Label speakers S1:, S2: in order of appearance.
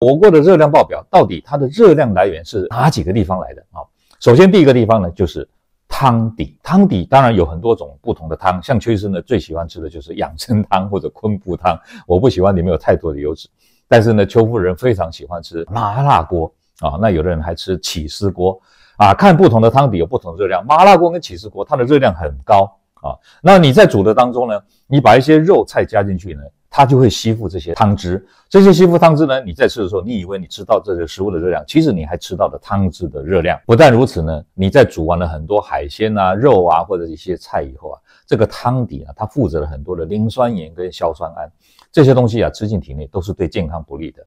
S1: 火锅的热量爆表，到底它的热量来源是哪几个地方来的啊？首先，第一个地方呢，就是汤底。汤底当然有很多种不同的汤，像邱生呢最喜欢吃的就是养生汤或者昆布汤。我不喜欢里面有太多的油脂，但是呢，邱夫人非常喜欢吃麻辣锅啊。那有的人还吃起司锅啊，看不同的汤底有不同的热量。麻辣锅跟起司锅它的热量很高啊。那你在煮的当中呢，你把一些肉菜加进去呢？它就会吸附这些汤汁，这些吸附汤汁呢，你在吃的时候，你以为你吃到这些食物的热量，其实你还吃到了汤汁的热量。不但如此呢，你在煮完了很多海鲜啊、肉啊或者一些菜以后啊，这个汤底啊，它负责了很多的磷酸盐跟硝酸铵这些东西啊，吃进体内都是对健康不利的。